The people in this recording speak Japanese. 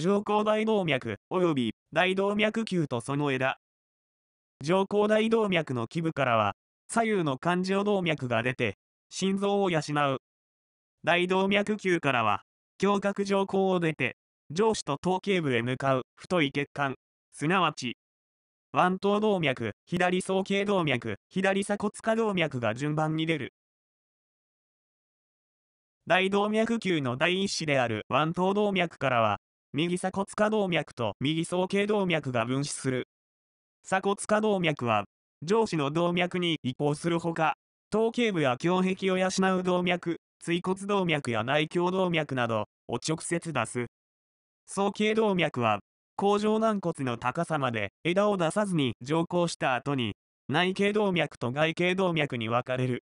上行大動脈及び大動脈球とその枝。上行大動脈の基部からは左右の冠状動脈が出て心臓を養う。大動脈球からは胸郭上行を出て上肢と頭頸部へ向かう太い血管、すなわち腕頭動脈、左総頸動脈、左鎖骨下動脈が順番に出る。大動脈球の第一子である腕頭動脈からは右鎖骨下動脈と右総頸動脈が分子する。鎖骨下動脈は、上肢の動脈に移行するほか、頭頸部や胸壁を養う動脈、椎骨動脈や内胸動脈などを直接出す。総頸動脈は、甲状軟骨の高さまで枝を出さずに上行した後に、内頸動脈と外頸動脈に分かれる。